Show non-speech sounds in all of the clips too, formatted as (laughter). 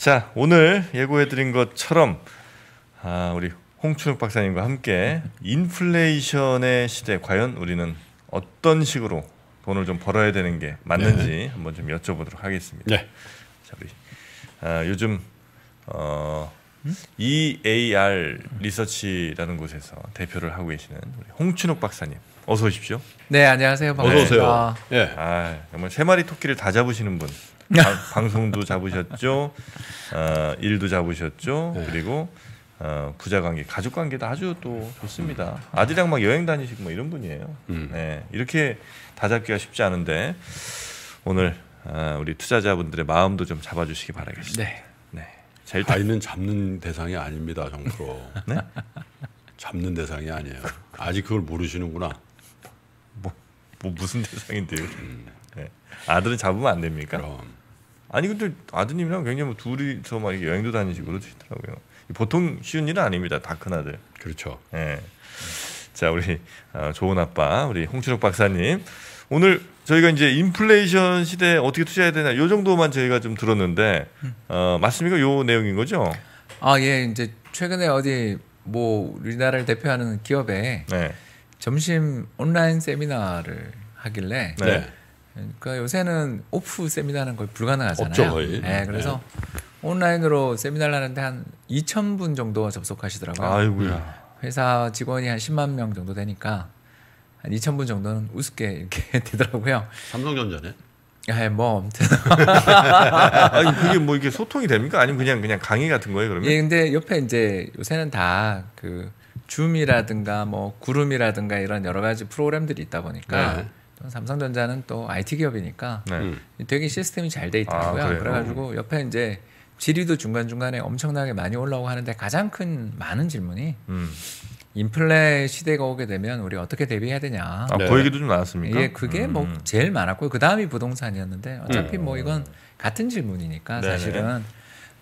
자, 오늘 예고해드린 것처럼 아, 우리 홍춘욱 박사님과 함께 인플레이션의 시대 과연 우리는 어떤 식으로 돈을 좀 벌어야 되는 게 맞는지 네. 한번 좀 여쭤보도록 하겠습니다. 네. 자, 우리 아, 요즘 어, 음? E EAR 리서치라는 곳에서 대표를 하고 계시는 우리 홍춘욱 박사님. 어서 오십시오. 네, 안녕하세요. 반갑습니다. 어서 오세요. 예. 아, 정말 세 마리 토끼를 다 잡으시는 분. 아, (laughs) 방, 송도 잡으셨죠. 어, 일도 잡으셨죠. 네. 그리고 어, 부자 관계, 가족 관계도 아주 또 좋습니다. 아들이랑 막 여행 다니시고 뭐 이런 분이에요. 음. 네, 이렇게 다 잡기가 쉽지 않은데 오늘 어, 우리 투자자분들의 마음도 좀 잡아주시기 바라겠습니다. 네. 네. 제일 아이는 잡는 대상이 아닙니다, 정프로. 네? 잡는 대상이 아니에요. 아직 그걸 모르시는구나. 뭐, 뭐 무슨 대상인데요? 음. 네. 아들은 잡으면 안 됩니까? 그럼. 아니 근데 아드님이랑 굉장히 뭐 둘이서 막 여행도 다니시고 그러시더라고요. 보통 쉬운 일은 아닙니다. 다 큰 아들. 그렇죠. 예. 자 우리 아, 좋은 아빠 우리 홍춘욱 박사님 오늘 저희가 이제 인플레이션 시대에 어떻게 투자해야 되나 요 정도만 저희가 좀 들었는데 어, 맞습니까? 요 내용인 거죠? 아예 이제 최근에 어디 뭐 우리나라를 대표하는 기업에 네. 점심 온라인 세미나를 하길래 네. 그러니까 요새는 오프 세미나는 거의 불가능하잖아요. 없죠, 거의. 네, 네. 그래서 네. 온라인으로 세미나를 하는데 한 2천 분 정도 접속하시더라고요. 아이고야. 회사 직원이 한 10만 명 정도 되니까 한 2천 분 정도는 우습게 이렇게 (laughs) 되더라고요. 삼성전자네. 예, 뭐. (laughs) 아니, 무 그게 뭐 이게 소통이 됩니까? 아니면 그냥 그냥 강의 같은 거예요, 그러면? 예, 근데 옆에 이제 요새는 다 그 줌이라든가 뭐 구름이라든가 이런 여러 가지 프로그램들이 있다 보니까 네. 삼성전자는 또 IT 기업이니까 네. 음. 되게 시스템이 잘 돼 있더라고요. 아, 그래가지고 옆에 이제 지리도 중간 중간에 엄청나게 많이 올라오고 하는데 가장 큰 많은 질문이 음. 인플레 시대가 오게 되면 우리 어떻게 대비해야 되냐. 아, 그 네. 그 얘기도 좀 나왔습니까? 예, 그게 뭐 음. 뭐 제일 많았고요. 그 다음이 부동산이었는데 어차피 음. 뭐 이건 같은 질문이니까 네네. 네. 사실은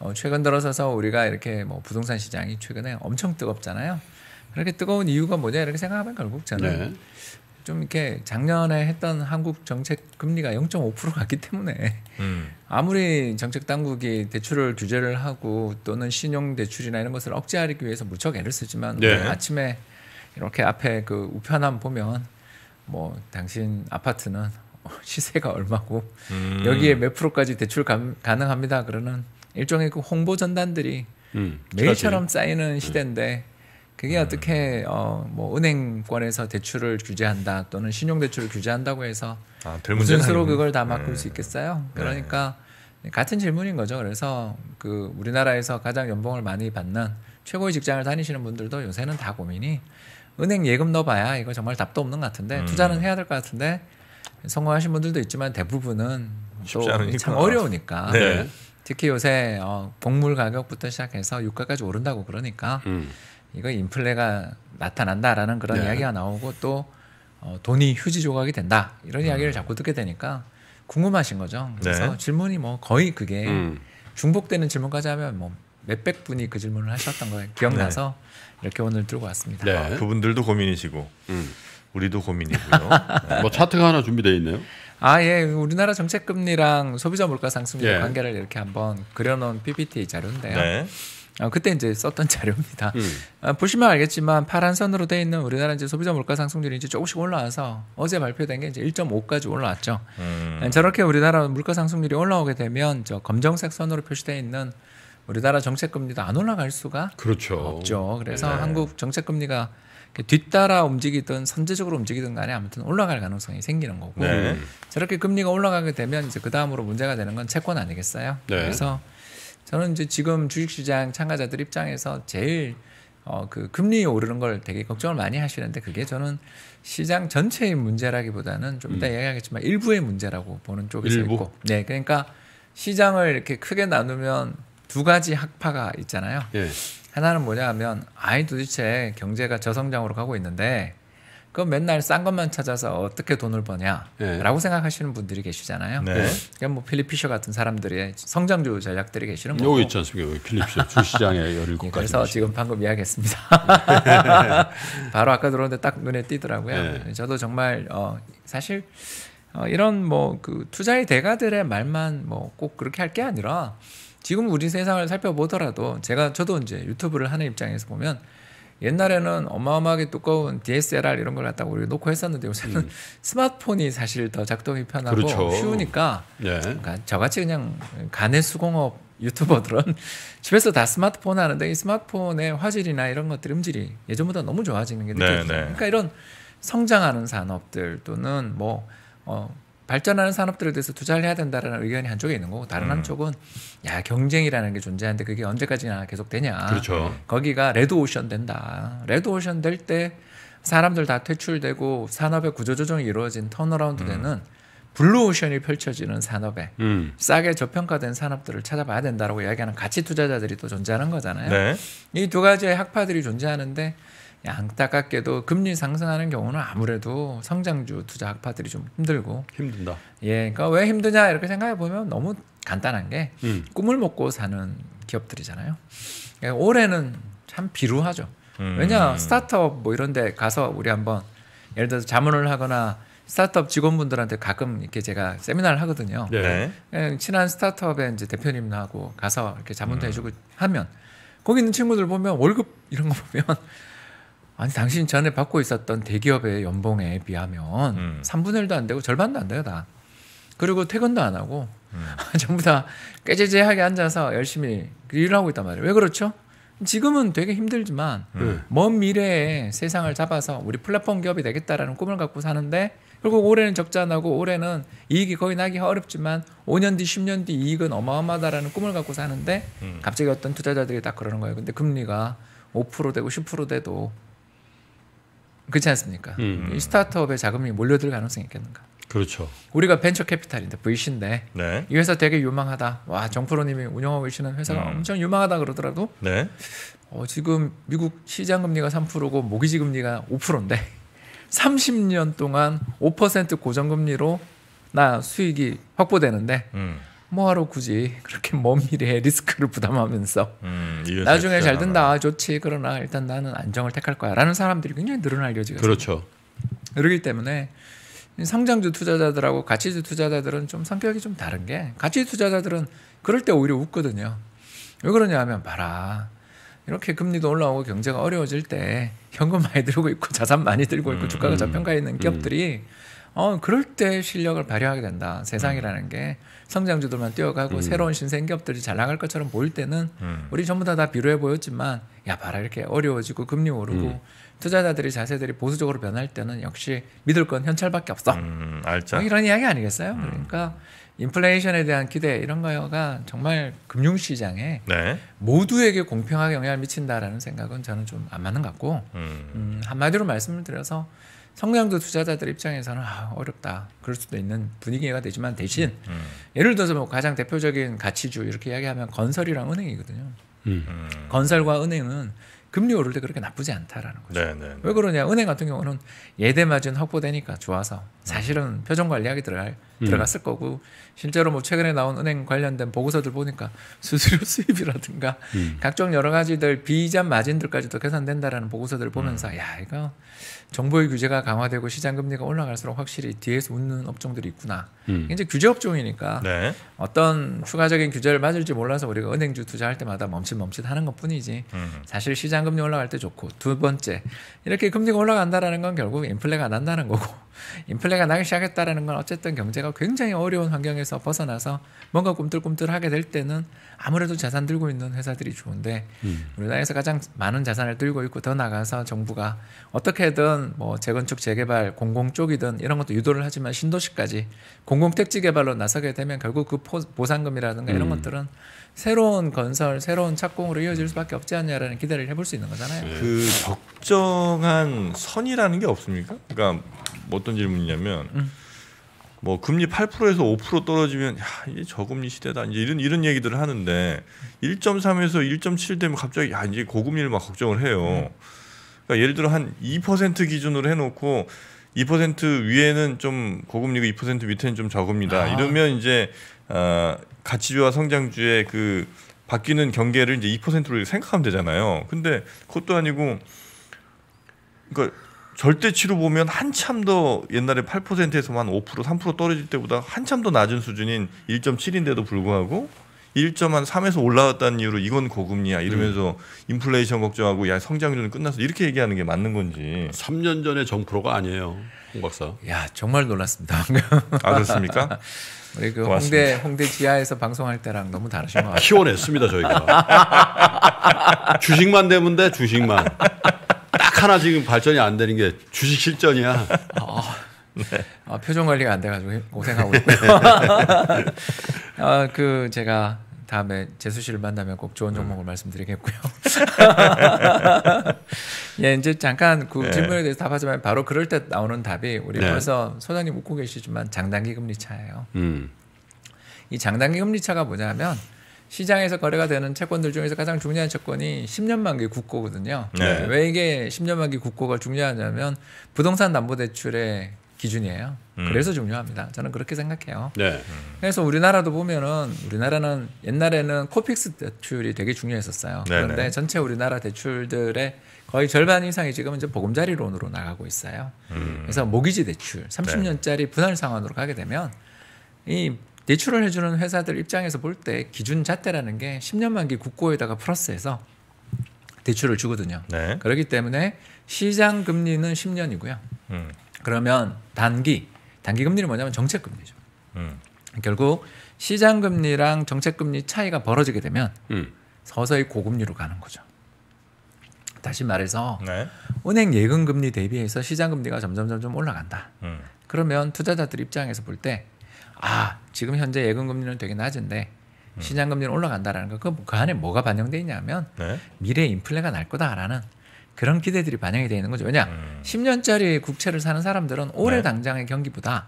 어, 최근 들어서서 우리가 이렇게 뭐 부동산 시장이 최근에 엄청 뜨겁잖아요. 그렇게 뜨거운 이유가 뭐냐 이렇게 생각하면 결국 저는 네. 좀 이렇게 작년에 했던 한국 정책 금리가 0.5% 갔기 때문에 음. (laughs) 아무리 정책 당국이 대출을 규제를 하고 또는 신용 대출이나 이런 것을 억제하기 위해서 무척 애를 쓰지만 네. 아침에 이렇게 앞에 그 우편함 보면 뭐 당신 아파트는 (laughs) 시세가 얼마고 음. 여기에 몇 프로까지 대출 감, 가능합니다 그러는 일종의 그 홍보 전단들이 음. 매일처럼 쌓이는 시대인데. 네. 그게 음. 어떻게 어, 뭐 은행권에서 대출을 규제한다 또는 신용대출을 규제한다고 해서 아, 무슨 수로 그걸 다 막을 네. 수 있겠어요? 네. 그러니까 네. 같은 질문인 거죠. 그래서 그 우리나라에서 가장 연봉을 많이 받는 최고의 직장을 다니시는 분들도 요새는 다 고민이 은행 예금 넣어봐야 이거 정말 답도 없는 것 같은데 음. 투자는 해야 될 것 같은데 성공하신 분들도 있지만 대부분은 또참 어려우니까 네. 특히 요새 어, 복물 가격부터 시작해서 유가까지 오른다고 그러니까 음. 이거 인플레가 나타난다라는 그런 네. 이야기가 나오고 또 어, 돈이 휴지 조각이 된다 이런 음. 이야기를 자꾸 듣게 되니까 궁금하신 거죠. 그래서 네. 질문이 뭐 거의 그게 음. 중복되는 질문까지 하면 뭐 몇 백 분이 그 질문을 하셨던 거 기억나서 네. 이렇게 오늘 들고 왔습니다. 네. 아, 그분들도 고민이시고 음. 우리도 고민이고요. (laughs) 뭐 차트가 하나 준비되어 있네요. 아 예, 우리나라 정책 금리랑 소비자 물가 상승률 예. 관계를 이렇게 한번 그려놓은 PPT 자료인데요. 네. 어, 그때 이제 썼던 (laughs) 자료입니다. 음. 아, 보시면 알겠지만 파란 선으로 돼 있는 우리나라 이제 소비자 물가 상승률이 이제 조금씩 올라와서 어제 발표된 게 이제 1.5까지 올라왔죠. 음. 아, 저렇게 우리나라 물가 상승률이 올라오게 되면 저 검정색 선으로 표시돼 있는 우리나라 정책 금리도 안 올라갈 수가 그렇죠. 없죠. 그래서 네. 한국 정책 금리가 뒤따라 움직이든 선제적으로 움직이든 간에 아무튼 올라갈 가능성이 생기는 거고 네. 저렇게 금리가 올라가게 되면 이제 그 다음으로 문제가 되는 건 채권 아니겠어요. 네. 그래서 저는 이제 지금 주식시장 참가자들 입장에서 제일 어, 그 금리 오르는 걸 되게 걱정을 많이 하시는데 그게 저는 시장 전체의 문제라기보다는 좀 이따 음. 야기하겠지만 일부의 문제라고 보는 쪽에서 일부? 있고. 네, 그러니까 시장을 이렇게 크게 나누면 두 가지 학파가 있잖아요. 예. 하나는 뭐냐 하면 아이 도대체 경제가 저성장으로 가고 있는데 그럼 맨날 싼 것만 찾아서 어떻게 돈을 버냐라고 예. 네. 생각하시는 분들이 계시잖아요. 네. 그러뭐필리 그러니까 피셔 같은 사람들의 성장주 전략들이 계시는 거고. 여기 있지 않습니까? 여기 필립 피셔 주시장에 17가지. 예, 그래서 오시고. 지금 방금 이야기했습니다. 예. (laughs) 바로 아까 들어오는데 딱 눈에 띄더라고요. 네. 저도 정말 어, 사실 어, 이런 뭐그 투자의 대가들의 말만 뭐 꼭 그렇게 할 게 아니라 지금 우리 세상을 살펴보더라도 제가 저도 이제 유튜브를 하는 입장에서 보면 옛날에는 어마어마하게 두꺼운 DSLR 이런 걸 갖다가 우리 놓고 했었는데 요새는 음. (laughs) 스마트폰이 사실 더 작동이 편하고 그렇죠. 쉬우니까 예. 그러니까 저같이 그냥 가내 수공업 유튜버들은 (laughs) 집에서 다 스마트폰 하는데 이 스마트폰의 화질이나 이런 것들 음질이 예전보다 너무 좋아지는 게느껴지요 네, 네. 그러니까 이런 성장하는 산업들 또는 뭐 어, 발전하는 산업들에 대해서 투자를 해야 된다라는 의견이 한쪽에 있는 거고 다른 음. 한쪽은 야 경쟁이라는 게 존재하는데 그게 언제까지나 계속 되냐. 그렇죠. 거기가 레드 오션 된다. 레드 오션 될 때 사람들 다 퇴출되고 산업의 구조조정이 이루어진 턴어라운드 음. 되는 블루 오션이 펼쳐지는 산업에 음. 싸게 저평가된 산업들을 찾아봐야 된다라고 이야기하는 가치 투자자들이 또 존재하는 거잖아요. 네. 이 두 가지의 학파들이 존재하는데 안타깝게도 금리 상승하는 경우는 아무래도 성장주 투자 학파들이 좀 힘들고 힘든다. 예, 그러니까 왜 힘드냐 이렇게 생각해 보면 너무 간단한 게 음. 꿈을 먹고 사는 기업들이잖아요. 그러니까 올해는 참 비루하죠. 음. 왜냐 스타트업 뭐 이런데 가서 우리 한번 예를 들어서 자문을 하거나 스타트업 직원분들한테 가끔 이렇게 제가 세미나를 하거든요. 네. 네. 예, 친한 스타트업의 이제 대표님하고 가서 이렇게 자문도 음. 해주고 하면 거기 있는 친구들 보면 월급 이런 거 보면 아니 당신 전에 받고 있었던 대기업의 연봉에 비하면 음. 3분의 1도 안 되고 절반도 안 돼요 다. 그리고 퇴근도 안 하고 음. (laughs) 전부 다깨제재하게 앉아서 열심히 일을 하고 있단 말이에요. 왜 그렇죠? 지금은 되게 힘들지만 음. 네. 먼 미래에 세상을 잡아서 우리 플랫폼 기업이 되겠다라는 꿈을 갖고 사는데 결국 올해는 적자 나고 올해는 이익이 거의 나기 어렵지만 5년 뒤, 10년 뒤 이익은 어마어마하다라는 꿈을 갖고 사는데 음. 갑자기 어떤 투자자들이 딱 그러는 거예요. 근데 금리가 5% 되고 10% 돼도 그렇지 않습니까? 음. 스타트업에 자금이 몰려들 가능성이 있겠는가? 그렇죠. 우리가 벤처 캐피탈인데 VC인데 네. 이 회사 되게 유망하다. 와 정프로님이 운영하고 계시는 회사가 음. 엄청 유망하다 그러더라도 네. 어, 지금 미국 시장 금리가 3%고 모기지 금리가 5%인데 30년 (laughs) 동안 5% 고정금리로 나 수익이 확보되는데 음. 뭐하러 굳이 그렇게 먼 미래에 리스크를 부담하면서 음, 나중에 잘 된다 좋지 그러나 일단 나는 안정을 택할 거야라는 사람들이 굉장히 늘어날 여지가 그렇죠. 그렇기 때문에 상장주 투자자들하고 가치주 투자자들은 좀 성격이 좀 다른 게 가치 투자자들은 그럴 때 오히려 웃거든요. 왜 그러냐 하면 봐라. 이렇게 금리도 올라오고 경제가 어려워질 때 현금 많이 들고 있고 자산 많이 들고 있고 음, 주가가 음, 저평가에 있는 기업들이 음. 어, 그럴 때 실력을 발휘하게 된다. 세상이라는 음. 게 성장주들만 뛰어가고 음. 새로운 신생 기업들이 잘 나갈 것처럼 보일 때는 음. 우리 전부 다 다비루해 보였지만 야 봐라 이렇게 어려워지고 금리 오르고 음. 투자자들이 자세들이 보수적으로 변할 때는 역시 믿을 건 현찰밖에 없어. 음, 알죠. 뭐 이런 이야기 아니겠어요? 음. 그러니까 인플레이션에 대한 기대 이런 거가 정말 금융시장에 네. 모두에게 공평하게 영향을 미친다라는 생각은 저는 좀 안 맞는 것 같고 음. 음, 한마디로 말씀을 드려서 성량도 투자자들 입장에서는 아, 어렵다. 그럴 수도 있는 분위기가 되지만 대신 음, 음. 예를 들어서 뭐 가장 대표적인 가치주 이렇게 이야기하면 건설이랑 은행이거든요. 음. 음. 건설과 은행은 금리 오를 때 그렇게 나쁘지 않다라는 거죠. 네네. 네, 네. 왜 그러냐? 은행 같은 경우는 예대 마진 확보되니까 좋아서 사실은 음. 표정 관리하기 들어갈 음. 들어갔을 거고 실제로 뭐 최근에 나온 은행 관련된 보고서들 보니까 수수료 (laughs) 수입이라든가 음. 각종 여러 가지들 비이자 마진들까지도 계산된다라는 보고서들을 보면서 음. 야 이거 정부의 규제가 강화되고 시장 금리가 올라갈수록 확실히 뒤에서 웃는 업종들이 있구나. 음. 이제 규제 업종이니까 네. 어떤 추가적인 규제를 맞을지 몰라서 우리가 은행주 투자할 때마다 멈칫멈칫하는 것뿐이지 음. 사실 시장 금리 올라갈 때 좋고 두 번째 이렇게 금리가 올라간다라는 건 결국 인플레가 난다는 거고 (laughs) 인플레가 나기 시작했다라는 건 어쨌든 경제가 살가 굉장히 어려운 환경에서 벗어나서 뭔가 꿈틀꿈틀하게 될 때는 아무래도 자산 들고 있는 회사들이 좋은데 음. 우리나라에서 가장 많은 자산을 들고 있고 더 나가서 정부가 어떻게든 뭐 재건축 재개발 공공 쪽이든 이런 것도 유도를 하지만 신도시까지 공공 택지 개발로 나서게 되면 결국 그 보상금이라든가 이런 음. 것들은 새로운 건설 새로운 착공으로 이어질 수밖에 없지 않냐라는 기대를 해볼 수 있는 거잖아요. 네. 그 적정한 선이라는 게 없습니까? 그러니까 어떤 질문이냐면. 음. 뭐 금리 8%에서 5% 떨어지면 야, 이게 저금리 시대다. 이제 이런 이런 얘기들을 하는데 1.3에서 1.7 되면 갑자기 야, 이제 고금리를 막 걱정을 해요. 네. 그러니까 예를 들어 한 2% 기준으로 해 놓고 2% 위에는 좀 고금리고 2% 밑에는 좀 저금리다. 아. 이러면 이제 어, 가치주와 성장주의 그 바뀌는 경계를 이제 2%로 생각하면 되잖아요. 근데 그것도 아니고 그러니까 절대치로 보면 한참 더 옛날에 8%에서만 5% 3% 떨어질 때보다 한참 더 낮은 수준인 1.7인데도 불구하고 1.한 3에서 올라왔다는 이유로 이건 고금리야 이러면서 음. 인플레이션 걱정하고 야 성장률은 끝났어 이렇게 얘기하는 게 맞는 건지 3년 전에 정프로가 아니에요 홍 박사 야 정말 놀랐습니다 아 그렇습니까 (laughs) 우리 그고 홍대 홍대 지하에서 방송할 때랑 너무 다르신 것 같아요 (laughs) 키워냈습니다 저희가 주식만 되면 돼 주식만 딱 하나 지금 발전이 안 되는 게 주식 실전이야. 어, (laughs) 네. 아, 표정 관리가 안 돼가지고 고생하고 (laughs) 있고요. (laughs) 아, 그 제가 다음에 재수 씨를 만나면 꼭 좋은 종목을 음. 말씀드리겠고요. 예, 이제 잠깐 그 네. 질문에 대해서 답하자면 바로 그럴 때 나오는 답이 우리 네. 벌써 소장님 웃고 계시지만 장단기 금리 차예요. 음. 이 장단기 금리 차가 뭐냐면 시장에서 거래가 되는 채권들 중에서 가장 중요한 채권이 10년 만기 국고거든요. 네. 왜 이게 10년 만기 국고가 중요하냐면 부동산 담보대출의 기준이에요. 음. 그래서 중요합니다. 저는 그렇게 생각해요. 네. 음. 그래서 우리나라도 보면은 우리나라는 옛날에는 코픽스 대출이 되게 중요했었어요. 네네. 그런데 네. 전체 우리나라 대출들의 거의 절반 이상이 지금 이제 보금자리론으로 나가고 있어요. 음. 그래서 모기지 대출 30년짜리 분할 상환으로 가게 되면 이 대출을 해주는 회사들 입장에서 볼 때 기준 잣대라는 게 10년 만기 국고에다가 플러스해서 대출을 주거든요. 네. 그렇기 때문에 시장 금리는 10년이고요. 음. 그러면 단기 단기 금리는 뭐냐면 정책 금리죠. 음. 결국 시장 금리랑 정책 금리 차이가 벌어지게 되면 음. 서서히 고금리로 가는 거죠. 다시 말해서 네. 은행 예금 금리 대비해서 시장 금리가 점점 점점 올라간다. 음. 그러면 투자자들 입장에서 볼때 아 지금 현재 예금 금리는 되게 낮은데 시장 금리는 올라간다라는 거, 그, 그 안에 뭐가 반영돼 있냐면 네? 미래 인플레가 날 거다라는 그런 기대들이 반영이 되어 있는 거죠. 왜냐, 음. 10년짜리 국채를 사는 사람들은 올해 네. 당장의 경기보다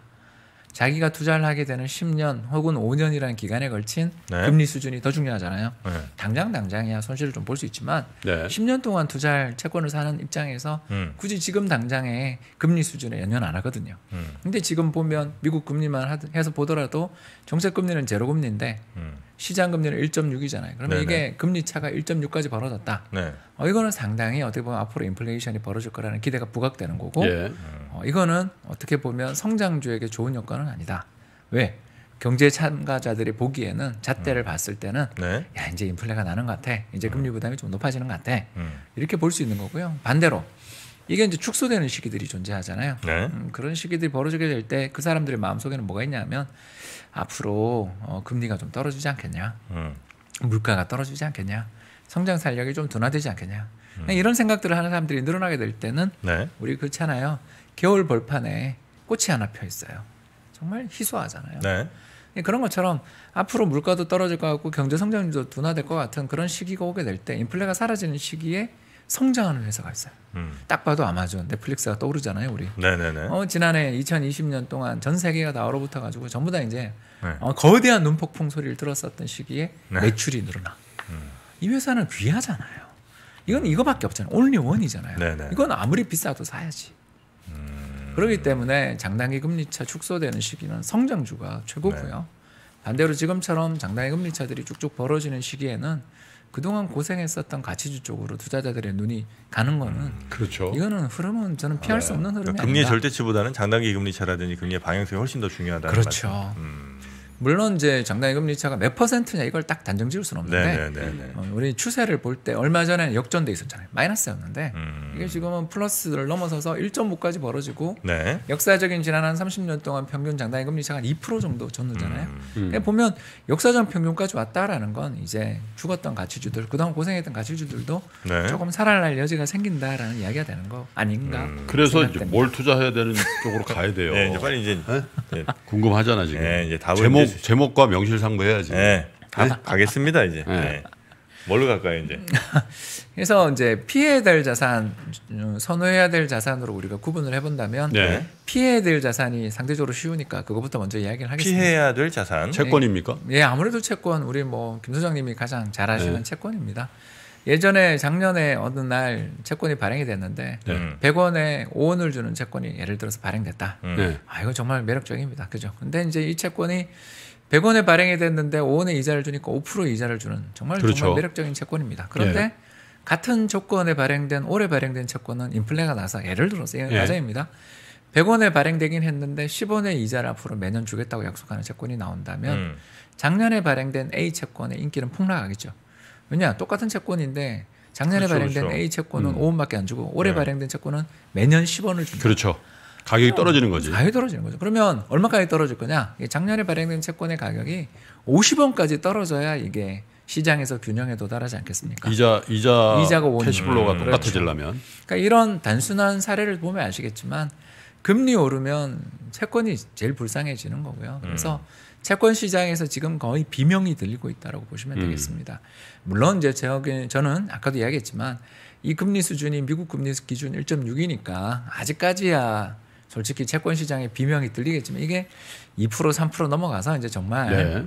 자기가 투자를 하게 되는 10년 혹은 5년이라는 기간에 걸친 네. 금리 수준이 더 중요하잖아요. 네. 당장 당장이야 손실을 좀 볼 수 있지만 네. 10년 동안 투자할 채권을 사는 입장에서 음. 굳이 지금 당장의 금리 수준에 연연 안 하거든요. 음. 근데 지금 보면 미국 금리만 해서 보더라도 정책 금리는 제로 금리인데 음. 시장 금리는 1.6이잖아요. 그러면 네네. 이게 금리 차가 1.6까지 벌어졌다. 네. 어, 이거는 상당히 어떻게 보면 앞으로 인플레이션이 벌어질 거라는 기대가 부각되는 거고, 예. 어, 이거는 어떻게 보면 성장주에게 좋은 효과는 아니다. 왜? 경제 참가자들이 보기에는 잣대를 음. 봤을 때는 네. 야 이제 인플레가 나는 것 같아, 이제 음. 금리 부담이 좀 높아지는 것 같아 음. 이렇게 볼 수 있는 거고요. 반대로 이게 이제 축소되는 시기들이 존재하잖아요. 네. 음, 그런 시기들이 벌어지게 될 때 그 사람들의 마음속에는 뭐가 있냐면 앞으로 어, 금리가 좀 떨어지지 않겠냐. 음. 물가가 떨어지지 않겠냐. 성장 살력이 좀 둔화되지 않겠냐. 음. 네, 이런 생각들을 하는 사람들이 늘어나게 될 때는 네. 우리 그렇잖아요. 겨울 벌판에 꽃이 하나 펴 있어요. 정말 희소하잖아요. 네. 네 그런 것처럼 앞으로 물가도 떨어질 것 같고 경제 성장률도 둔화될 것 같은 그런 시기가 오게 될 때 인플레가 사라지는 시기에 성장하는 회사가 있어요. 음. 딱 봐도 아마존, 넷플릭스가 떠오르잖아요, 우리. 네네네. 어, 지난해 2020년 동안 전 세계가 다 얼어붙어 가지고 전부 다 이제 네. 어, 거대한 눈폭풍 소리를 들었었던 시기에 네. 매출이 늘어나. 음. 이 회사는 귀하잖아요. 이건 이거밖에 없잖아요. 올리 원이잖아요. 네네. 이건 아무리 비싸도 사야지. 음. 그렇기 때문에 장단기 금리차 축소되는 시기는 성장주가 최고고요. 네. 반대로 지금처럼 장단기 금리차들이 쭉쭉 벌어지는 시기에는 그동안 고생했었던 가치주 쪽으로 투자자들의 눈이 가는 거는 그렇죠. 이거는 흐름은 저는 피할 네. 수 없는 흐름이 그러니까 금리의 아닌가. 절대치보다는 장단기 금리 차라든지 금리의 방향성이 훨씬 더 중요하다는 그렇죠. 음. 물론 이제 장단기 금리 차가 몇 퍼센트냐 이걸 딱 단정 지을 수는 없는데 네, 네, 네, 네. 어, 우리 추세를 볼 때 얼마 전에 역전돼 있었잖아요. 마이너스였는데 음. 이게 지금은 플러스를 넘어서서 1.5까지 벌어지고 네. 역사적인 지난 한 30년 동안 평균 장단기 금리 차가 한2% 정도 줬는잖아요. 음. 음. 그러니까 보면 역사적 평균까지 왔다라는 건 이제 죽었던 가치주들 그동안 고생했던 가치주들도 네. 조금 살아날 여지가 생긴다라는 이야기가 되는 거 아닌가. 음. 그래서 뭘 투자해야 되는 쪽으로 가야 돼요. (laughs) 네, 이제 빨리 이제 어? 궁금하잖아 지금 제목 네. 제목과 명실상부해야지. 네. 네. 가, 가겠습니다 이제. 네. 네. 뭘로 갈까요 이제? 음. (laughs) 그래서 이제 피해야 될 자산, 선호해야 될 자산으로 우리가 구분을 해본다면 네. 피해야 될 자산이 상대적으로 쉬우니까 그것부터 먼저 이야기를 하겠습니다. 피해야 될 자산 채권입니까? 예, 아무래도 채권 우리 뭐김 소장님이 가장 잘 아시는 네. 채권입니다. 예전에 작년에 어느 날 채권이 발행이 됐는데 네. 100원에 5원을 주는 채권이 예를 들어서 발행됐다. 음. 네. 아 이거 정말 매력적입니다. 그죠? 근데 이제 이 채권이 100원에 발행이 됐는데 5원의 이자를 주니까 5% 이자를 주는 정말 그렇죠. 정말 매력적인 채권입니다. 그런데 네. 같은 조건에 발행된 올해 발행된 채권은 인플레가 나서 예를 들어서 예. 가정입니다. 예. 100원에 발행되긴 했는데 10원의 이자를 앞으로 매년 주겠다고 약속하는 채권이 나온다면 음. 작년에 발행된 A 채권의 인기는 폭락하겠죠. 왜냐 똑같은 채권인데 작년에 그렇죠, 발행된 그렇죠. A 채권은 음. 5원밖에 안 주고 올해 네. 발행된 채권은 매년 10원을 준다. 그렇죠. 가격이 떨어지는 거지. 가격이 떨어지는 거죠. 그러면 얼마까지 떨어질 거냐? 작년에 발행된 채권의 가격이 50원까지 떨어져야 이게 시장에서 균형에 도달하지 않겠습니까? 이자 이자 이자가 원 캐시플로우가 똑같아지려면. 그러니까 이런 단순한 사례를 보면 아시겠지만 금리 오르면 채권이 제일 불쌍해지는 거고요. 그래서 음. 채권 시장에서 지금 거의 비명이 들리고 있다라고 보시면 음. 되겠습니다. 물론 이제 제가 저는 아까도 이야기했지만 이 금리 수준이 미국 금리 기준 1.6이니까 아직까지야 솔직히 채권 시장에 비명이 들리겠지만 이게 2% 3% 넘어가서 이제 정말 네.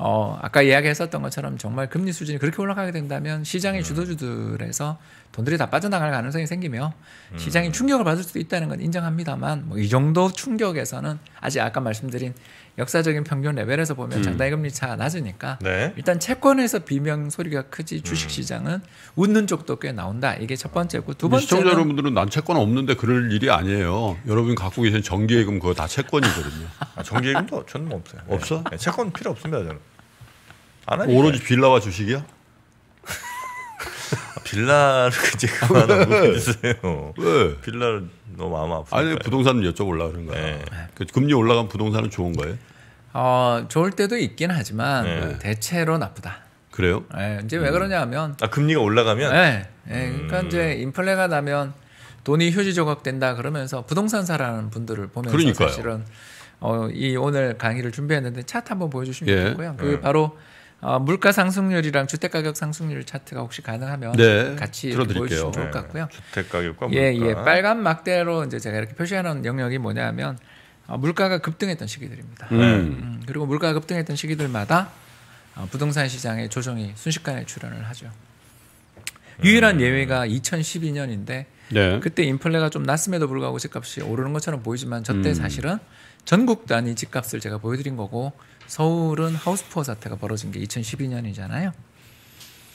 어 아까 이야기했었던 것처럼 정말 금리 수준이 그렇게 올라가게 된다면 시장이 음. 주도주들에서 돈들이 다 빠져나갈 가능성이 생기며 음. 시장이 충격을 받을 수도 있다는 건 인정합니다만 뭐이 정도 충격에서는 아직 아까 말씀드린 역사적인 평균 레벨에서 보면 음. 장단 금리 차 낮으니까 네. 일단 채권에서 비명 소리가 크지 주식 음. 시장은 음. 웃는 쪽도 꽤 나온다. 이게 첫 번째고 두 번째 시청자 여러분들은 난 채권 없는데 그럴 일이 아니에요. 여러분 갖고 계신 정기예금 그거 다 채권이거든요. (laughs) 아, 정기예금도 저는 뭐 없어요. 없어? 네, 네. 채권 필요 없습니다 저는. 오로지 빌라와 주식이야? 빌라를 (laughs) 이제 그만하고 있랬어요 왜? 빌라를 너무 마음 아프니까. 아니 부동산 여쭤보려고 그런 거야. 네. 그 금리 올라간 부동산은 좋은 거예요? 어 좋을 때도 있긴 하지만 네. 대체로 나쁘다. 그래요? 네, 이제 왜 음. 그러냐 면아 금리가 올라가면 네, 네 그러니까 음. 이제 인플레가 나면 돈이 휴지 조각된다 그러면서 부동산 사라는 분들을 보면서 그러니까요. 사실은 어, 이 오늘 강의를 준비했는데 차트 한번 보여주시면 예. 좋고요. 그게 네. 바로 어, 물가 상승률이랑 주택 가격 상승률 차트가 혹시 가능하면 네, 같이 보여주시면 좋을 네, 것 같고요. 네, 주택 가격과 예, 물가. 예, 예. 빨간 막대로 이제 제가 이렇게 표시하는 영역이 뭐냐면 어, 물가가 급등했던 시기들입니다. 음. 음, 그리고 물가가 급등했던 시기들마다 어, 부동산 시장의 조정이 순식간에 출현을 하죠. 음. 유일한 예외가 2012년인데 네. 그때 인플레가 좀 났음에도 불구하고 집값이 오르는 것처럼 보이지만 저때 음. 사실은 전국 단위 집값을 제가 보여드린 거고 서울은 하우스포어 사태가 벌어진 게 2012년이잖아요.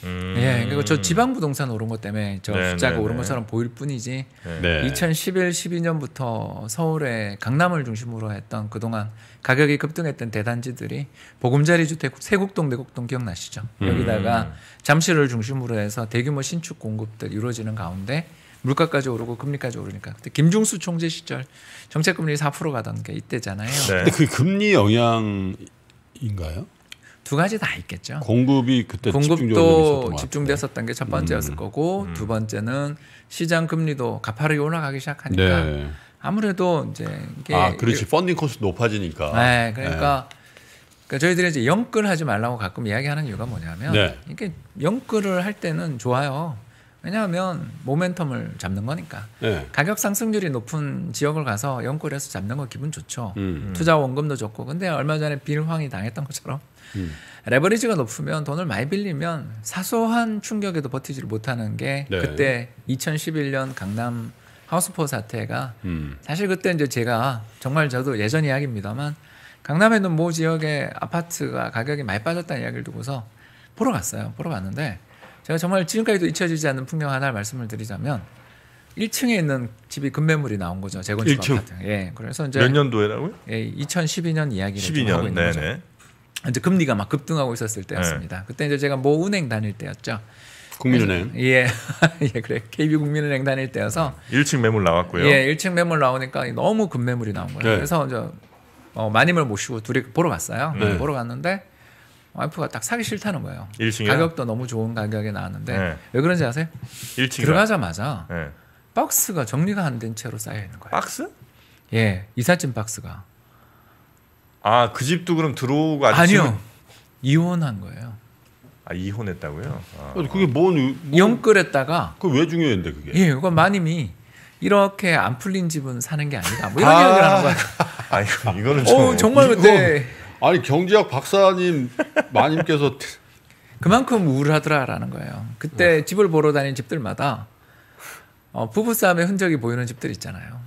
음... 예, 그리고 저 지방 부동산 오른 것 때문에 저네 숫자가 네, 오른 네. 것처럼 보일 뿐이지. 네. 2011, 12년부터 서울의 강남을 중심으로 했던 그동안 가격이 급등했던 대단지들이 보금자리 주택 세곡동, 내곡동 기억나시죠? 음... 여기다가 잠실을 중심으로 해서 대규모 신축 공급들 이루어지는 가운데 물가까지 오르고 금리까지 오르니까 그때 김중수 총재 시절 정책금리 4% 가던 게 이때잖아요. 네. 근데 그 금리 영향 인가요? 두 가지 다 있겠죠. 공급이 그때 공급도 집중되었었던게 첫 번째였을 음. 거고 음. 두 번째는 시장 금리도 가파르게 올라가기 시작하니까 네. 아무래도 이제 이게 아 그렇지 펀딩 코스트 높아지니까. 네, 그러니까. 네. 그러니까 저희들이 이제 연끌 하지 말라고 가끔 이야기하는 이유가 뭐냐면 네. 이게 연끌을할 때는 좋아요. 왜냐하면 모멘텀을 잡는 거니까 네. 가격 상승률이 높은 지역을 가서 연골에서 잡는 거 기분 좋죠 음. 음. 투자 원금도 좋고 근데 얼마 전에 빌황이 당했던 것처럼 음. 레버리지가 높으면 돈을 많이 빌리면 사소한 충격에도 버티지를 못하는 게 네. 그때 2011년 강남 하우스포 사태가 음. 사실 그때 이제 제가 정말 저도 예전 이야기입니다만 강남에 있는 모 지역의 아파트가 가격이 많이 빠졌다는 이야기를 두고서 보러 갔어요 보러 갔는데 제가 정말 지금까지도 잊혀지지 않는 풍경 하나를 말씀을 드리자면 1층에 있는 집이 금매물이 나온 거죠. 재건축 1층. 아파트. 예. 그래서 이제 몇 년도에라고요? 예, 2012년 이야기를 12년. 하고 있는 네네. 거죠. 이제 금리가 막 급등하고 있었을 때였습니다. 네. 그때 이제 제가 모 은행 다닐 때였죠. 국민은행. 예. (laughs) 예, 그래. KB 국민은행 다닐 때여서 1층 매물 나왔고요. 예, 1층 매물 나오니까 너무 급매물이 나온 거예요. 네. 그래서 이제 어, 마님을 모시고 둘이 보러 갔어요. 네. 보러 갔는데 와이프가 딱 사기 싫다는 거예요. 1층이요? 가격도 너무 좋은 가격에 나왔는데 네. 왜 그런지 아세요? 1층 들어가자마자 네. 박스가 정리가 안 된 채로 쌓여 있는 거예요. 박스? 예, 이삿짐 박스가. 아, 그 집도 그럼 들어오고 아니요. 집은... 이혼한 거예요. 아, 이혼했다고요? 아. 그게 뭔 영끌했다가 뭐... 그왜 중요한데 그게? 예, 그건 마님이 이렇게 안 풀린 집은 사는 게 아니다. 뭐 이런 아~ 이기를 하는 거야. (laughs) 아, 이거, 는 좀. 어, 정말 그때 아니 경제학 박사님 마님께서 그만큼 우울하더라라는 거예요. 그때 네. 집을 보러 다닌 집들마다 어, 부부싸움의 흔적이 보이는 집들 있잖아요.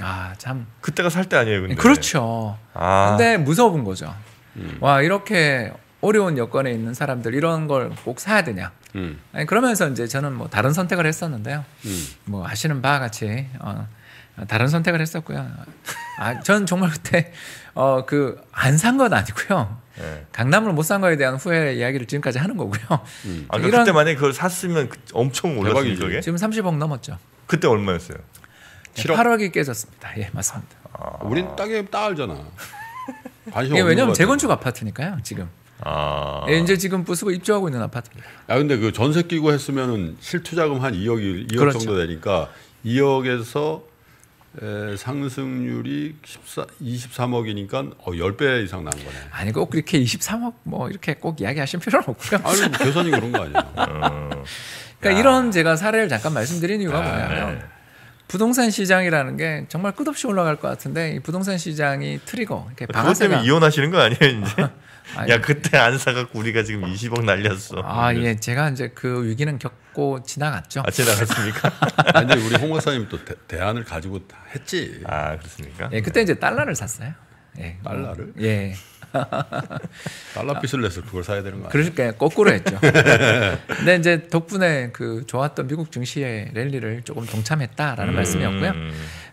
아, 참. 그때가 살 때 아니에요, 근데. 그렇죠. 아. 근데 무서운 거죠. 음. 와, 이렇게 어려운 여건에 있는 사람들 이런 걸 꼭 사야 되냐. 음. 아니, 그러면서 이제 저는 뭐 다른 선택을 했었는데요. 음. 뭐 아시는 바와 같이 어, 다른 선택을 했었고요. 아, 전 정말 그때 어, 그, 안 산 건 아니고요. 네. 강남을 못산 거에 대한 후회 이야기를 지금까지 하는 거고요. 음. 그 아, 그러니까 그때 만약에 그걸 샀으면 그 엄청 올랐을 거게 지금 30억 넘었죠. 그때 얼마였어요? 네, 8억이 깨졌습니다. 예, 맞습니다. 아. 우린 땅에 따 알잖아. 이게 왜냐면 재건축 아파트니까요, 지금. 아. 예, 이제 지금 부수고 입주하고 있는 아파트. 아, 근데 그 전세 끼고 했으면은 실투자금 한 2억, 2억 그렇죠. 정도 되니까 2억에서 에, 상승률이 14, 23억이니까 어, 10배 이상 난 거네. 아니 꼭 그렇게 23억 뭐 이렇게 꼭 이야기하실 필요는 없고요. 아니 뭐 (laughs) 계산이 그런 거 아니에요. 어. 그러니까 아. 이런 제가 사례를 잠깐 말씀드린 이유가 아, 뭐냐면 네. 부동산 시장이라는 게 정말 끝없이 올라갈 것 같은데 이 부동산 시장이 트리거 이렇게 그것 때문에 이혼하시는 거 아니에요 이제? (laughs) 야 그때 안 사갖고 우리가 지금 20억 날렸어. 아 예, 제가 이제 그 위기는 겪고 지나갔죠. 아 지나갔습니까? (laughs) 아니 우리 홍 박사님 또 대, 안을 가지고 했지. 아 그렇습니까? 예, 그때 네. 이제 달러를 샀어요. 예, 달러를? 예, 달러 빚을 내서 그걸 사야 되는 거아요 그러니까 거꾸로 했죠. (laughs) 근데 이제 덕분에 그 좋았던 미국 증시의 랠리를 조금 동참했다라는 음. 말씀이었고요.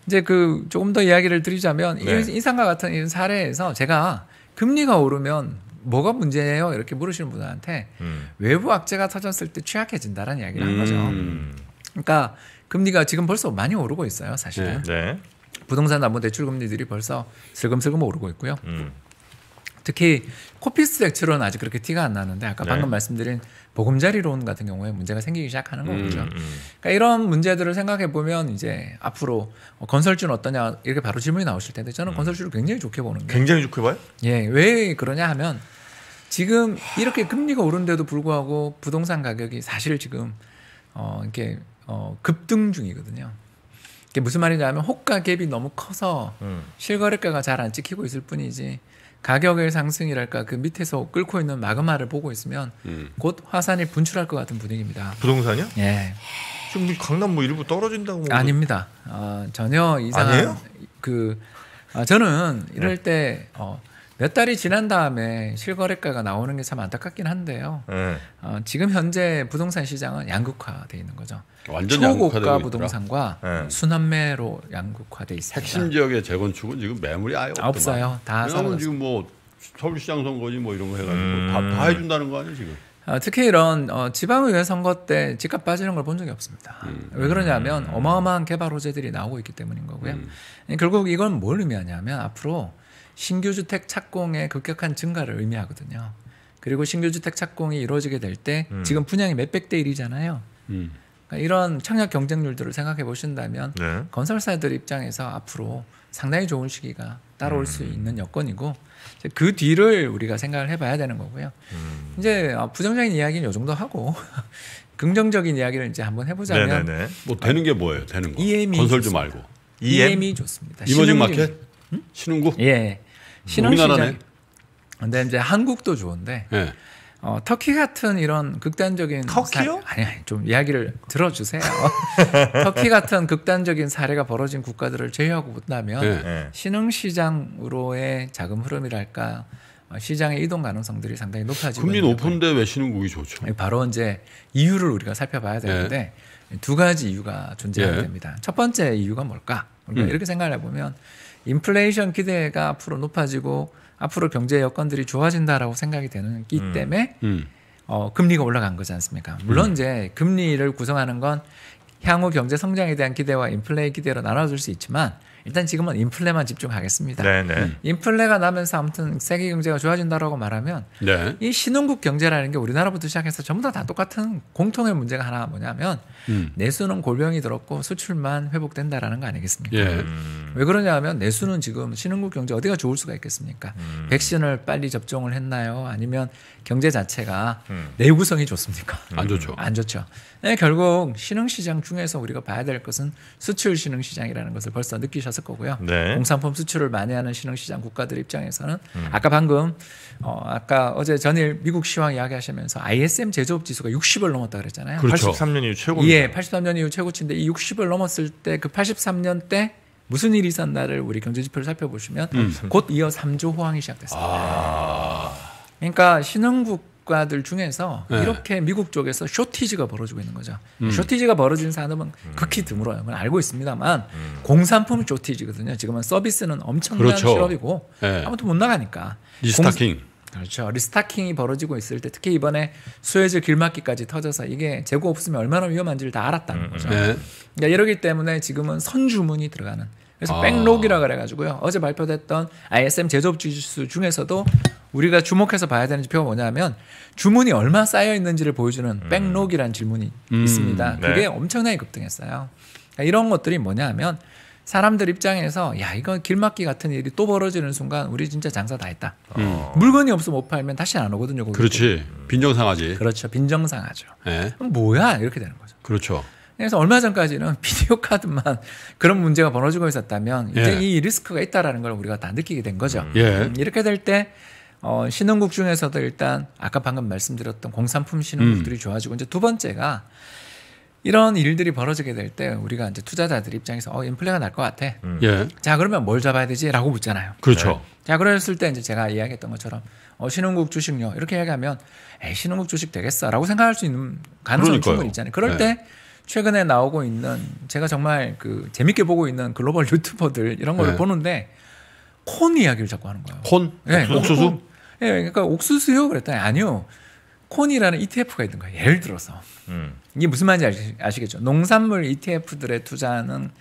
이제 그 조금 더 이야기를 드리자면 네. 인상과 같은 이런 사례에서 제가 금리가 오르면 뭐가 문제예요? 이렇게 물으시는 분한테 음. 외부 악재가 터졌을 때 취약해진다라는 이야기를 한 거죠. 음. 그러니까 금리가 지금 벌써 많이 오르고 있어요, 사실은. 네. 네. 부동산 담보 대출 금리들이 벌써 슬금슬금 오르고 있고요. 음. 특히 코피스 렉처로는 아직 그렇게 티가 안 나는데 아까 네. 방금 말씀드린 보금자리론 같은 경우에 문제가 생기기 시작하는 음, 거죠. 음, 음. 그러니까 이런 문제들을 생각해 보면 이제 앞으로 뭐 건설주는 어떠냐 이렇게 바로 질문이 나오실 텐데 저는 음. 건설주를 굉장히 좋게 보는 게 굉장히 좋게 봐요? 예, 왜 그러냐 하면 지금 이렇게 금리가 오른데도 불구하고 부동산 가격이 사실 지금 어 이렇게 어 급등 중이거든요. 이게 무슨 말이냐면 호가 갭이 너무 커서 음. 실거래가가 잘 안 찍히고 있을 뿐이지 가격의 상승이랄까 그 밑에서 끓고 있는 마그마를 보고 있으면 음. 곧 화산이 분출할 것 같은 분위기입니다. 부동산이요? 예. 지금 강남 뭐 일부 떨어진다고? 뭐 아닙니다. 어, 전혀 이상한 아니에요? 그 아, 저는 이럴 네. 때 어, 몇 달이 지난 다음에 실거래가가 나오는 게 참 안타깝긴 한데요. 네. 어, 지금 현재 부동산 시장은 양극화돼 있는 거죠. 완전 초고가 부동산과 네. 예. 순환매로 양극화돼 있습니 핵심 지역의 재건축은 지금 매물이 아예 없더만. 없어요. 다사라 지금 뭐 서울시장 선거지 뭐 이런 거 해가지고 음. 다, 다 해준다는 거 아니에요 지금? 어, 특히 이런 어, 지방의회 선거 때 집값 빠지는 걸 본 적이 없습니다. 음. 왜 그러냐면 음. 어마어마한 개발 호재들이 나오고 있기 때문인 거고요. 음. 예, 결국 이건 뭘 의미하냐면 앞으로 신규 주택 착공의 급격한 증가를 의미하거든요. 그리고 신규 주택 착공이 이루어지게 될때 음. 지금 분양이 몇 백 대 일이잖아요. 음. 그러니까 이런 청약 경쟁률들을 생각해 보신다면 네. 건설사들 입장에서 앞으로 상당히 좋은 시기가 따라올 음. 수 있는 여건이고 그 뒤를 우리가 생각을 해봐야 되는 거고요. 음. 이제 아, 부정적인 이야기는 요 정도 하고 (laughs) 긍정적인 이야기를 이제 한번 해보자면 네네네. 네, 네. 뭐 되는 게 뭐예요? 되는 거 EM이 건설 좀 말고 EM? 이 좋습니다. 이머징 마켓 음? 신흥국 예 신흥시장 근데 이제 한국도 좋은데 네. 어, 터키 같은 이런 극단적인 터키요? 사... 아니, 아니 좀 이야기를 들어주세요. (laughs) 터키 같은 극단적인 사례가 벌어진 국가들을 제외하고 본다면 네, 예. 예. 신흥시장으로의 자금 흐름이랄까 어, 시장의 이동 가능성들이 상당히 높아지고 금리 높은데 왜 신흥국이 좋죠? 바로 이제 이유를 우리가 살펴봐야 되는데 네. 두 가지 이유가 존재하게 됩니다. 첫 번째 이유가 뭘까? 우리가 음. 이렇게 생각을 해보면 인플레이션 기대가 앞으로 높아지고 앞으로 경제 여건들이 좋아진다라고 생각이 되는 기 음. 때문에 음. 어, 금리가 올라간 거지 않습니까? 물론 음. 이제 금리를 구성하는 건 향후 경제 성장에 대한 기대와 인플레이 기대로 나눠줄 수 있지만 일단 지금은 인플레만 집중하겠습니다. 네네. 네. 음. 인플레가 나면서 아무튼 세계 경제가 좋아진다라고 말하면 네. 이 신흥국 경제라는 게 우리나라부터 시작해서 전부 다, 다 똑같은 공통의 문제가 하나 뭐냐면 음. 내수는 골병이 들었고 수출만 회복된다라는 거 아니겠습니까? 예. 음. 왜 그러냐면 하 내수는 지금 신흥국 경제 어디가 좋을 수가 있겠습니까? 음. 백신을 빨리 접종을 했나요? 아니면 경제 자체가 음. 내구성이 좋습니까? 음. 안 좋죠. 안 좋죠. 네, 결국 신흥시장 중에서 우리가 봐야 될 것은 수출 신흥시장이라는 것을 벌써 느끼셨을 거고요. 네. 공산품 수출을 많이 하는 신흥시장 국가들 입장에서는 음. 아까 방금 어, 아까 어제 전일 미국 시황 이야기하시면서 ISM 제조업 지수가 60을 넘었다 그랬잖아요. 그렇죠. 83년 이후 최고. 예, 83년 이후 최고치인데 이 60을 넘었을 때 그 83년 때 무슨 일이 있었나를 우리 경제 지표를 살펴보시면 음. 곧 이어 3조 호황이 시작됐습니다. 아. 그러니까 신흥국 국가들 중에서 네. 이렇게 미국 쪽에서 쇼티지가 벌어지고 있는 거죠. 음. 쇼티지가 벌어진 산업은 음. 극히 드물어요. 그건 알고 있습니다만 음. 공산품 쇼티지거든요. 지금은 서비스는 엄청난 그렇죠. 실업이고 네. 아무도 못 나가니까. 리스타킹. 공... 그렇죠. 리스타킹이 벌어지고 있을 때 특히 이번에 수혜즈 길막기까지 터져서 이게 재고 없으면 얼마나 위험한지를 다 알았다는 음. 거죠. 네. 그러니까 이러기 때문에 지금은 선주문이 들어가는 그래서 아. 백록이라 고 그래가지고요. 어제 발표됐던 ISM 제조업 지수 중에서도 우리가 주목해서 봐야 되는 지표가 뭐냐면 주문이 얼마 쌓여 있는지를 보여주는 음. 백록이라는 질문이 음. 있습니다. 네. 그게 네. 엄청나게 급등했어요. 그러니까 이런 것들이 뭐냐면 사람들 입장에서 야 이건 길막기 같은 일이 또 벌어지는 순간 우리 진짜 장사 다 했다. 어. 물건이 없어 못 팔면 다시 안 오거든요. 고객들. 그렇지 빈정상하지. 그렇죠 빈정상하죠. 네. 뭐야 이렇게 되는 거죠. 그렇죠. 그래서 얼마 전까지는 (laughs) 비디오 카드만 그런 문제가 벌어지고 있었다면 이제 예. 이 리스크가 있다라는 걸 우리가 다 느끼게 된 거죠. 음. 예. 음, 이렇게 될 때 어, 신흥국 중에서도 일단 아까 방금 말씀드렸던 공산품 신흥국들이 음. 좋아지고 이제 두 번째가 이런 일들이 벌어지게 될 때 우리가 이제 투자자들 입장에서 어 인플레가 날 것 같아. 음. 예. 예. 자 그러면 뭘 잡아야 되지?라고 묻잖아요. 그렇죠. 네. 자 그랬을 때 이제 제가 이야기했던 것처럼 어, 신흥국 주식요 이렇게 이야기하면 에 신흥국 주식 되겠어라고 생각할 수 있는 가능성이 충분히 있잖아요. 그럴 네. 때 최근에 나오고 있는 제가 정말 그 재밌게 보고 있는 글로벌 (laughs) 유튜버들 이런 걸 네. 보는데 콘 이야기를 자꾸 하는 거예요. 콘? 네, 뭐 옥수수? 예, 네, 그러니까 옥수수요? 그랬더니 아니요. 콘이라는 ETF가 있는 거예요. 예를 들어서. 음. 이게 무슨 말인지 아시, 겠죠 농산물 ETF들에 투자하는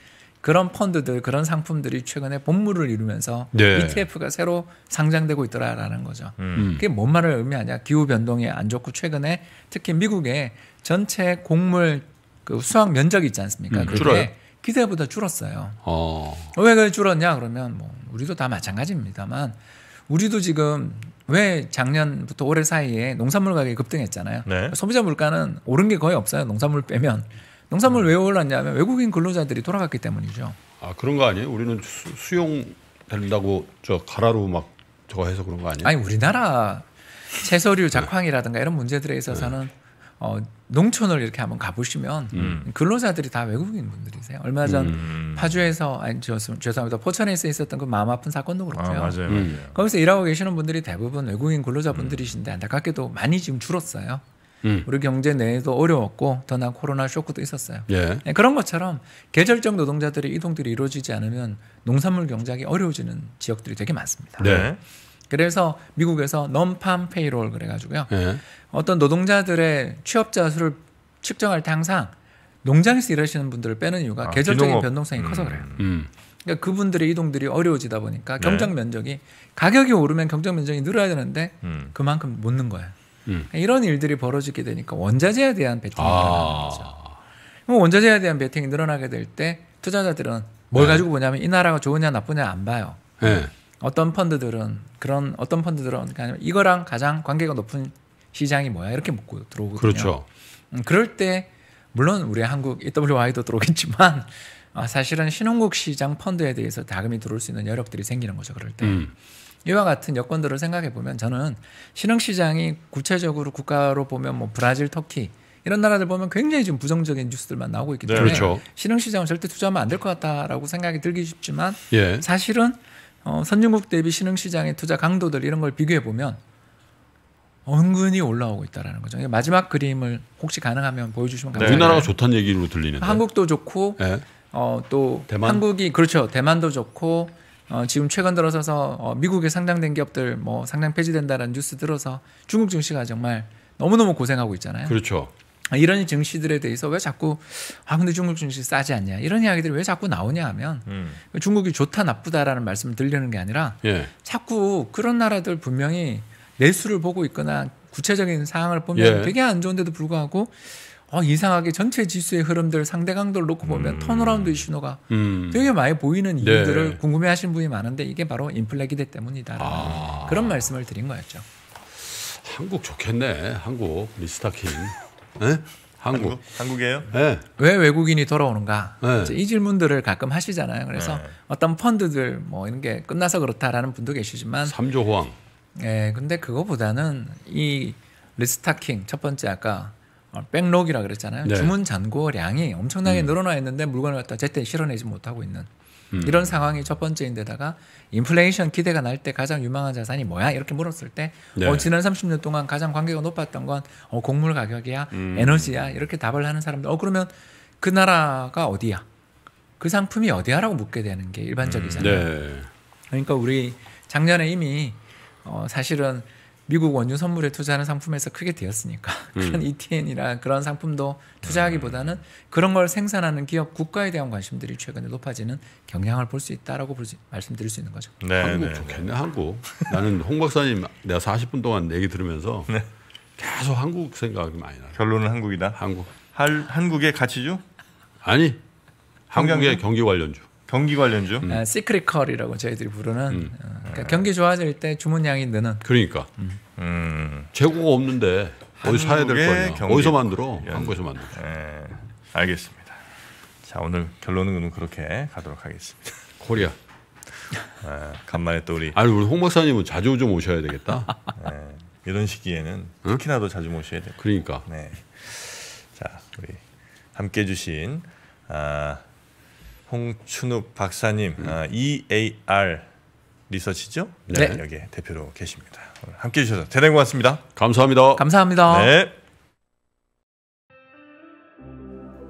그런 펀드들, 그런 상품들이 최근에 본물을 이루면서 네. ETF가 새로 상장되고 있더라라는 거죠. 음. 음. 그게 뭔 말을 의미하냐? 기후 변동이 안 좋고 최근에 특히 미국의 전체 곡물 그 수학 면적이 있지 않습니까? 음, 줄어 기대보다 줄었어요. 어. 왜 줄었냐 그러면 뭐 우리도 다 마찬가지입니다만 우리도 지금 왜 작년부터 올해 사이에 농산물 가격이 급등했잖아요. 네. 소비자 물가는 오른 게 거의 없어요. 농산물 빼면 농산물 음. 왜 올랐냐면 외국인 근로자들이 돌아갔기 때문이죠. 아 그런 거 아니에요? 우리는 수, 수용 된다고 저 가라로 막 저거 해서 그런 거 아니에요? 아니 우리나라 채소류 작황이라든가 이런 문제들에 있어서는 네. 어, 농촌을 이렇게 한번 가보시면 음. 근로자들이 다 외국인 분들이세요. 얼마 전 음. 파주에서 아니 저, 죄송합니다 포천에서 있었던 그 마음 아픈 사건도 그렇고요. 아, 맞아요, 음. 맞아요. 거기서 일하고 계시는 분들이 대부분 외국인 근로자분들이신데 음. 안타깝게도 많이 지금 줄었어요. 음. 우리 경제 내에도 어려웠고 더 나은 코로나 쇼크도 있었어요. 예. 네, 그런 것처럼 계절적 노동자들의 이동들이 이루어지지 않으면 농산물 경작이 어려워지는 지역들이 되게 많습니다. 네. 네. 그래서 미국에서 넘팜 페이롤 그래가지고요. 예. 어떤 노동자들의 취업자 수를 측정할 때 항상 농장에서 일하시는 분들을 빼는 이유가 아, 계절적인 기농업. 변동성이 음. 커서 그래요. 음. 그러니까 그분들의 이동들이 어려워지다 보니까 네. 경작 면적이 가격이 오르면 경작 면적이 늘어야 되는데 음. 그만큼 못는 거예요. 음. 이런 일들이 벌어지게 되니까 원자재에 대한 배팅이 아. 늘어나는 거죠. 그럼 원자재에 대한 배팅이 늘어나게 될 때 투자자들은 뭘 네. 가지고 보냐면 이 나라가 좋으냐 나쁘냐 안 봐요. 네. 어떤 펀드들은 그런 어떤 펀드들은 아니면 이거랑 가장 관계가 높은 시장이 뭐야 이렇게 묻고 들어오거든요. 그렇죠. 음, 그럴 때 물론 우리 한국 EWI도 들어오겠지만 아, 사실은 신흥국 시장 펀드에 대해서 다금이 들어올 수 있는 여력들이 생기는 거죠. 그럴 때. 음. 이와 같은 여건들을 생각해 보면 저는 신흥 시장이 구체적으로 국가로 보면 뭐 브라질, 터키 이런 나라들 보면 굉장히 좀 부정적인 뉴스들만 나오고 있기 네. 때문에 네, 그렇죠. 신흥 시장은 절대 투자하면 안 될 것 같다라고 생각이 들기 쉽지만 예. 사실은 어, 선진국 대비 신흥시장의 투자 강도들 이런 걸 비교해 보면 은근히 올라오고 있다라는 거죠. 마지막 그림을 혹시 가능하면 보여주시면 네. 감사합니다. 우리나라가 좋다는 얘기로 들리는데 한국도 좋고 네. 어, 또 대만? 한국이 그렇죠. 대만도 좋고 어, 지금 최근 들어서서 어, 미국에 상장된 기업들 뭐 상장 폐지된다라는 뉴스 들어서 중국 증시가 정말 너무너무 고생하고 있잖아요. 그렇죠. 아, 이런 증시들에 대해서 왜 자꾸 아 근데 중국 증시 싸지 않냐 이런 이야기들이 왜 자꾸 나오냐 하면 음. 중국이 좋다 나쁘다라는 말씀을 들리는 게 아니라 예. 자꾸 그런 나라들 분명히 내수를 보고 있거나 구체적인 상황을 보면 예. 되게 안 좋은데도 불구하고 어, 이상하게 전체 지수의 흐름들 상대 강도를 놓고 보면 음. 턴어라운드 이슈노가 음. 되게 많이 보이는 네. 이유들을 네. 궁금해하시는 분이 많은데 이게 바로 인플레 기대 때문이다 라 아. 그런 말씀을 드린 거였죠. 한국 좋겠네. 한국 리스타킹. 네? 한국. 한국. 이에요 네. 예. 왜 외국인이 돌아오는가? 네. 이 질문들을 가끔 하시잖아요. 그래서 네. 어떤 펀드들 뭐 이런 게 끝나서 그렇다라는 분도 계시지만 3조 호황. 예, 근데 그거보다는 이 리스타킹 첫 번째 아까 어, 백록이라 그랬잖아요. 네. 주문 잔고량이 엄청나게 음. 늘어나 있는데 물건을 갖다 제때 실어내지 못하고 있는. 음. 이런 상황이 첫 번째인데다가 인플레이션 기대가 날 때 가장 유망한 자산이 뭐야? 이렇게 물었을 때 네. 어, 지난 30년 동안 가장 관계가 높았던 건 어, 곡물 가격이야, 음. 에너지야 이렇게 답을 하는 사람들 어 그러면 그 나라가 어디야? 그 상품이 어디야라고 묻게 되는 게 일반적이잖아요. 음. 네. 그러니까 우리 작년에 이미 어, 사실은 미국 원유 선물에 투자하는 상품에서 크게 되었으니까 음. 그런 ETN이나 그런 상품도 투자하기보다는 음. 그런 걸 생산하는 기업 국가에 대한 관심들이 최근에 높아지는 경향을 볼 수 있다라고 볼 수, 말씀드릴 수 있는 거죠. 네, 한국 네, 좋겠네 네. 한국. 나는 홍 박사님 내가 40분 동안 얘기 들으면서 (laughs) 네. 계속 한국 생각이 많이 나. 결론은 한국이다. 한국. 할, 한국의 가치주? 아니 한국의 경제 관련주. 경기 관련주? 음. 시크리컬이라고 아, 저희들이 부르는 음. 어, 그러니까 경기 좋아질 때 주문량이 느는. 그러니까 음. 음. 재고가 없는데 어디 사야 될 거냐? 어디서 만들어? 연... 한국에서 만들어. 예. 알겠습니다. 자 오늘 결론은 그렇게 가도록 하겠습니다. 코리아. 아, 간만에 또 우리. 아니 우리 홍 박사님은 자주 좀 오셔야 되겠다. 네. 이런 시기에는 특히나도 자주 모셔야 돼 그러니까. 네. 자 우리 함께 해주신. 아, 홍춘욱 박사님, 음. 아, EAR 리서치죠? 네. 네. 여기 대표로 계십니다. 함께 해주셔서 대단히 고맙습니다. 감사합니다. 감사합니다. 네.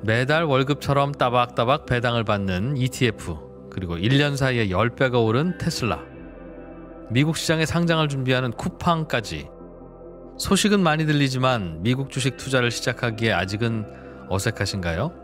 매달 월급처럼 따박따박 배당을 받는 ETF 그리고 1년 사이에 10배가 오른 테슬라 미국 시장에 상장을 준비하는 쿠팡까지 소식은 많이 들리지만 미국 주식 투자를 시작하기에 아직은 어색하신가요?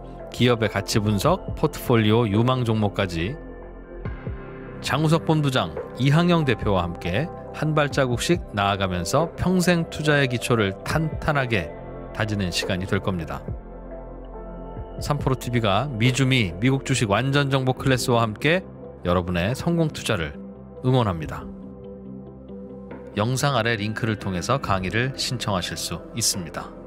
기업의 가치 분석, 포트폴리오 유망 종목까지 장우석 본부장, 이항영 대표와 함께 한 발자국씩 나아가면서 평생 투자의 기초를 탄탄하게 다지는 시간이 될 겁니다. 3프로TV가 미주미 미국 주식 완전 정보 클래스와 함께 여러분의 성공 투자를 응원합니다. 영상 아래 링크를 통해서 강의를 신청하실 수 있습니다.